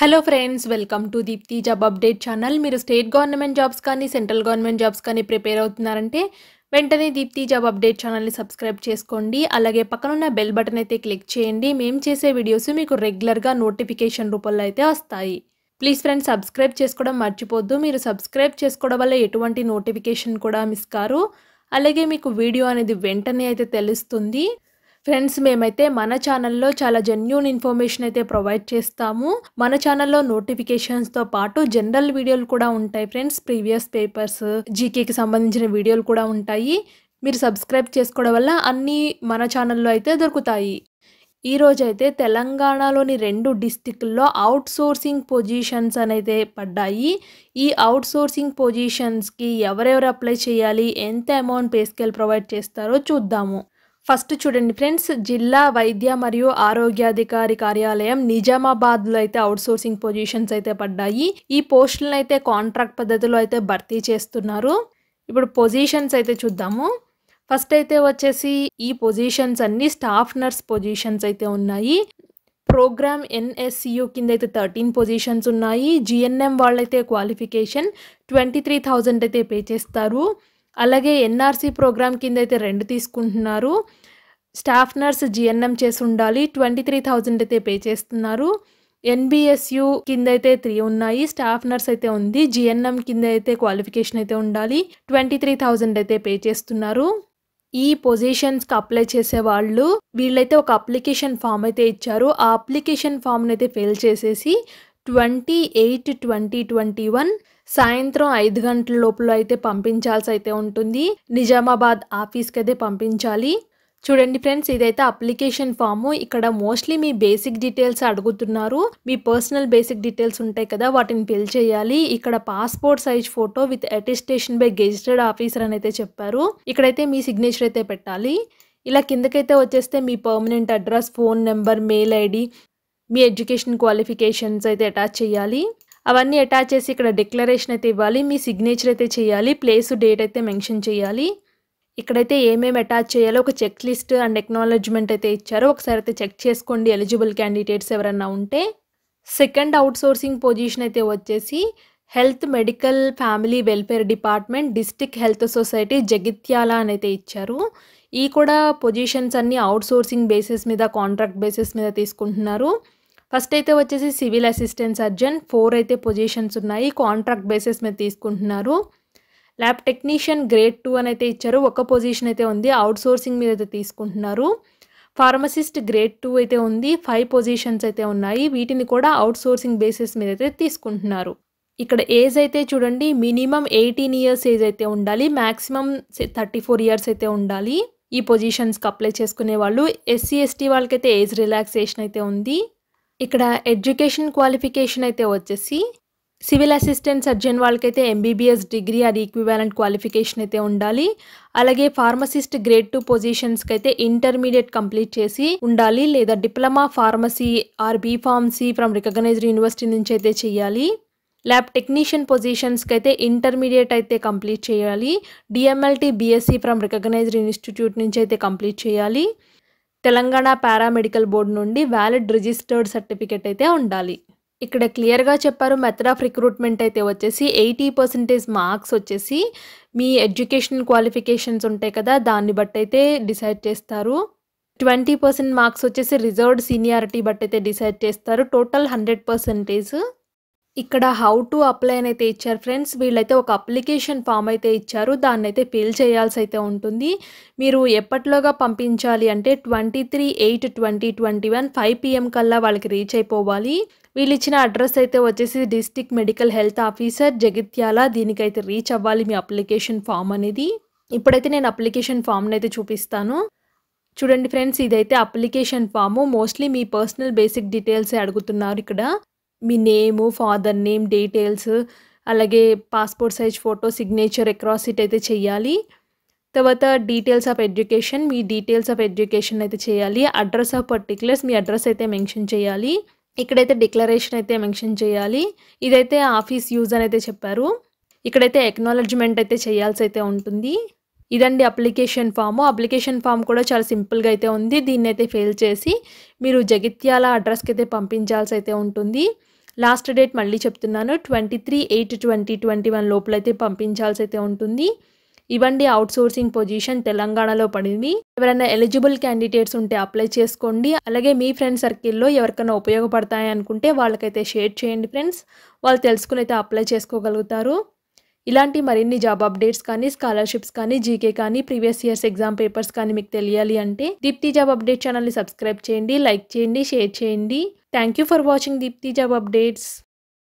Hello friends welcome to Deepti job update channel మీరు state government jobs కానీ central government jobs కానీ prepare అవుతున్నారంటే వెంటనే దీప్తి జాబ్ అప్డేట్ ఛానల్ని సబ్స్క్రైబ్ చేసుకోండి అలాగే పక్కనున్న బెల్ బటన్ అయితే క్లిక్ చేయండి మేము చేసే వీడియోస్ మీకు రెగ్యులర్గా నోటిఫికేషన్ రూపంలో అయితే వస్తాయి ప్లీజ్ ఫ్రెండ్స్ సబ్స్క్రైబ్ చేసుకోవడం మర్చిపోద్దు మీరు సబ్స్క్రైబ్ చేసుకోవడం వల్ల ఎటువంటి నోటిఫికేషన్ కూడా మిస్ కారు అలాగే మీకు వీడియో అనేది వెంటనే అయితే తెలుస్తుంది ఫ్రెండ్స్ మేమైతే మన ఛానల్లో చాలా జెన్యున్ ఇన్ఫర్మేషన్ అయితే ప్రొవైడ్ చేస్తాము మన ఛానల్లో నోటిఫికేషన్స్తో పాటు జనరల్ వీడియోలు కూడా ఉంటాయి ఫ్రెండ్స్ ప్రీవియస్ పేపర్స్ జీకేకి సంబంధించిన వీడియోలు కూడా ఉంటాయి మీరు సబ్స్క్రైబ్ చేసుకోవడం వల్ల అన్నీ మన ఛానల్లో అయితే దొరుకుతాయి ఈరోజైతే తెలంగాణలోని రెండు డిస్టిక్ల్లో అవుట్ సోర్సింగ్ పొజిషన్స్ అనేది పడ్డాయి ఈ అవుట్ సోర్సింగ్ పొజిషన్స్కి ఎవరెవరు అప్లై చేయాలి ఎంత అమౌంట్ పే స్కేల్ ప్రొవైడ్ చేస్తారో చూద్దాము ఫస్ట్ చూడండి ఫ్రెండ్స్ జిల్లా వైద్య మరియు ఆరోగ్యాధికారి కార్యాలయం నిజామాబాద్లో అయితే సోర్సింగ్ పొజిషన్స్ అయితే పడ్డాయి ఈ పోస్టులను అయితే కాంట్రాక్ట్ పద్ధతిలో అయితే భర్తీ చేస్తున్నారు ఇప్పుడు పొజిషన్స్ అయితే చూద్దాము ఫస్ట్ అయితే వచ్చేసి ఈ పొజిషన్స్ అన్ని స్టాఫ్ నర్స్ పొజిషన్స్ అయితే ఉన్నాయి ప్రోగ్రామ్ ఎన్ఎస్సియు కింద అయితే థర్టీన్ పొజిషన్స్ ఉన్నాయి జిఎన్ఎం వాళ్ళైతే క్వాలిఫికేషన్ ట్వంటీ త్రీ థౌజండ్ అయితే పే చేస్తారు అలాగే ఎన్ఆర్సీ ప్రోగ్రామ్ కింద అయితే రెండు తీసుకుంటున్నారు స్టాఫ్ నర్స్ జిఎన్ఎం చేసి ఉండాలి ట్వంటీ త్రీ థౌజండ్ అయితే పే చేస్తున్నారు ఎన్బిఎస్యు కింద అయితే త్రీ ఉన్నాయి స్టాఫ్ నర్స్ అయితే ఉంది జిఎన్ఎం కింద అయితే క్వాలిఫికేషన్ అయితే ఉండాలి ట్వంటీ త్రీ థౌజండ్ అయితే పే చేస్తున్నారు ఈ పొజిషన్స్కి అప్లై చేసే వాళ్ళు వీళ్ళైతే ఒక అప్లికేషన్ ఫామ్ అయితే ఇచ్చారు ఆ అప్లికేషన్ ఫామ్ని అయితే ఫిల్ చేసేసి twenty eight twenty twenty one సాయంత్రం ఐదు గంటల లోపల అయితే పంపించాల్సి అయితే ఉంటుంది నిజామాబాద్ ఆఫీస్కి అయితే పంపించాలి చూడండి ఫ్రెండ్స్ ఇదైతే అప్లికేషన్ ఫామ్ ఇక్కడ మోస్ట్లీ మీ బేసిక్ డీటెయిల్స్ అడుగుతున్నారు మీ పర్సనల్ బేసిక్ డీటెయిల్స్ ఉంటాయి కదా వాటిని ఫిల్ చేయాలి ఇక్కడ passport size photo with attestation by gazetted officer అని అయితే చెప్పారు ఇక్కడైతే మీ సిగ్నేచర్ అయితే పెట్టాలి ఇలా కిందకైతే వచ్చేస్తే మీ permanent address phone number mail ID మీ ఎడ్యుకేషన్ క్వాలిఫికేషన్స్ అయితే అటాచ్ చేయాలి అవన్నీ అటాచ్ చేసి ఇక్కడ డిక్లరేషన్ అయితే ఇవ్వాలి మీ సిగ్నేచర్ అయితే చేయాలి ప్లేస్ డేట్ అయితే మెన్షన్ చేయాలి ఇక్కడైతే ఏమేమి అటాచ్ చేయాలో ఒక చెక్ లిస్ట్ అండ్ ఎక్నాలజ్మెంట్ అయితే ఇచ్చారో ఒకసారి అయితే చెక్ చేసుకోండి ఎలిజిబుల్ క్యాండిడేట్స్ ఎవరన్నా ఉంటే సెకండ్ అవుట్సోర్సింగ్ పొజిషన్ అయితే వచ్చేసి health medical family welfare department district health society Jagtial అని అయితే ఇచ్చారు ఈ కూడా పొజిషన్స్ అన్నీ అవుట్సోర్సింగ్ బేసిస్ మీద కాంట్రాక్ట్ బేసిస్ మీద తీసుకుంటున్నారు ఫస్ట్ అయితే వచ్చేసి సివిల్ అసిస్టెంట్ సర్జన్ ఫోర్ అయితే పొజిషన్స్ ఉన్నాయి కాంట్రాక్ట్ బేసిస్ మీద తీసుకుంటున్నారు ల్యాబ్ టెక్నీషియన్ గ్రేడ్ టూ అని అయితే ఇచ్చారు ఒక పొజిషన్ అయితే ఉంది అవుట్ సోర్సింగ్ మీద అయితే తీసుకుంటున్నారు ఫార్మసిస్ట్ గ్రేడ్ టూ అయితే ఉంది ఫైవ్ పొజిషన్స్ అయితే ఉన్నాయి వీటిని కూడా అవుట్ సోర్సింగ్ బేసిస్ మీద అయితే తీసుకుంటున్నారు ఇక్కడ ఏజ్ అయితే చూడండి మినిమం ఎయిటీన్ ఇయర్స్ ఏజ్ అయితే ఉండాలి మ్యాక్సిమం థర్టీ ఫోర్ ఇయర్స్ అయితే ఉండాలి ఈ పొజిషన్స్కి అప్లై చేసుకునే వాళ్ళు ఎస్సీ ఎస్టీ వాళ్ళకైతే ఏజ్ రిలాక్సేషన్ అయితే ఉంది ఇక్కడ ఎడ్యుకేషన్ క్వాలిఫికేషన్ అయితే వచ్చేసి సివిల్ అసిస్టెంట్ సర్జన్ వాళ్ళకైతే ఎంబీబీఎస్ డిగ్రీ అది ఈక్వివాలెంట్ క్వాలిఫికేషన్ అయితే ఉండాలి అలాగే ఫార్మసిస్ట్ గ్రేడ్ టూ పొజిషన్స్కి అయితే ఇంటర్మీడియట్ కంప్లీట్ చేసి ఉండాలి లేదా diploma pharmacy or B pharmacy from recognized university నుంచి అయితే చేయాలి ల్యాబ్ టెక్నీషియన్ పొజిషన్స్కి అయితే ఇంటర్మీడియట్ అయితే కంప్లీట్ చేయాలి DMLT BSc from recognized institute నుంచి అయితే కంప్లీట్ చేయాలి తెలంగాణ పారామెడికల్ బోర్డు నుండి వ్యాలిడ్ రిజిస్టర్డ్ సర్టిఫికేట్ అయితే ఉండాలి ఇక్కడ క్లియర్గా చెప్పారు మెథడ్ ఆఫ్ రిక్రూట్మెంట్ అయితే వచ్చేసి ఎయిటీ పర్సెంటేజ్ మార్క్స్ వచ్చేసి మీ ఎడ్యుకేషన్ క్వాలిఫికేషన్స్ ఉంటాయి కదా దాన్ని బట్టి అయితే డిసైడ్ చేస్తారు ట్వంటీ పర్సెంట్ మార్క్స్ వచ్చేసి రిజర్వ్డ్ సీనియారిటీ బట్టి అయితే డిసైడ్ చేస్తారు టోటల్ హండ్రెడ్ పర్సెంటేజ్ ఇక్కడ హౌ టు అప్లై అని అయితే ఇచ్చారు ఫ్రెండ్స్ వీళ్ళైతే ఒక అప్లికేషన్ ఫామ్ అయితే ఇచ్చారు దాన్ని అయితే ఫిల్ చేయాల్సి అయితే ఉంటుంది మీరు ఎప్పట్లోగా పంపించాలి అంటే twenty three eight twenty twenty one five PM కల్లా వాళ్ళకి రీచ్ అయిపోవాలి వీళ్ళు ఇచ్చిన అడ్రస్ అయితే వచ్చేసి district medical health officer Jagtial దీనికైతే రీచ్ అవ్వాలి మీ అప్లికేషన్ ఫామ్ అనేది ఇప్పుడైతే నేను అప్లికేషన్ ఫామ్ని అయితే చూపిస్తాను చూడండి ఫ్రెండ్స్ ఇదైతే అప్లికేషన్ ఫాము మోస్ట్లీ మీ పర్సనల్ బేసిక్ డీటెయిల్స్ అడుగుతున్నారు ఇక్కడ మీ నేము ఫాదర్ నేమ్ డీటెయిల్స్ అలాగే passport size photo signature across it అయితే చేయాలి తర్వాత డీటెయిల్స్ ఆఫ్ ఎడ్యుకేషన్ మీ డీటెయిల్స్ ఆఫ్ ఎడ్యుకేషన్ అయితే చేయాలి అడ్రస్ ఆఫ్ పర్టికులర్స్ మీ అడ్రస్ అయితే మెన్షన్ చేయాలి ఇక్కడైతే డిక్లరేషన్ అయితే మెన్షన్ చేయాలి ఇదైతే ఆఫీస్ యూజ్ అని అయితే చెప్పారు ఇక్కడైతే ఎక్నాలజ్మెంట్ అయితే చేయాల్సి అయితే ఉంటుంది ఇదండి అప్లికేషన్ ఫామ్ అప్లికేషన్ ఫామ్ కూడా చాలా సింపుల్గా అయితే ఉంది దీన్ని అయితే ఫిల్ చేసి మీరు జగిత్యాల అడ్రస్కి అయితే పంపించాల్సి అయితే ఉంటుంది లాస్ట్ డేట్ మళ్ళీ చెప్తున్నాను twenty three eight twenty twenty one లోపలైతే పంపించాల్సి అయితే ఉంటుంది ఇవ్వండి అవుట్ సోర్సింగ్ పొజిషన్ తెలంగాణలో పడింది ఎవరైనా ఎలిజిబుల్ క్యాండిడేట్స్ ఉంటే అప్లై చేసుకోండి అలాగే మీ ఫ్రెండ్ సర్కిల్లో ఎవరికైనా ఉపయోగపడతాయి అనుకుంటే వాళ్ళకైతే షేర్ చేయండి ఫ్రెండ్స్ వాళ్ళు తెలుసుకుని అయితే అప్లై చేసుకోగలుగుతారు ఇలాంటి మరిన్ని జాబ్ అప్డేట్స్ కానీ స్కాలర్షిప్స్ కానీ జీకే కానీ ప్రీవియస్ ఇయర్స్ ఎగ్జామ్ పేపర్స్ కానీ మీకు తెలియాలి అంటే దీప్తి జాబ్ అప్డేట్ ఛానల్ని సబ్స్క్రైబ్ చేయండి లైక్ చేయండి షేర్ చేయండి Thank you for watching Deepti Job Updates.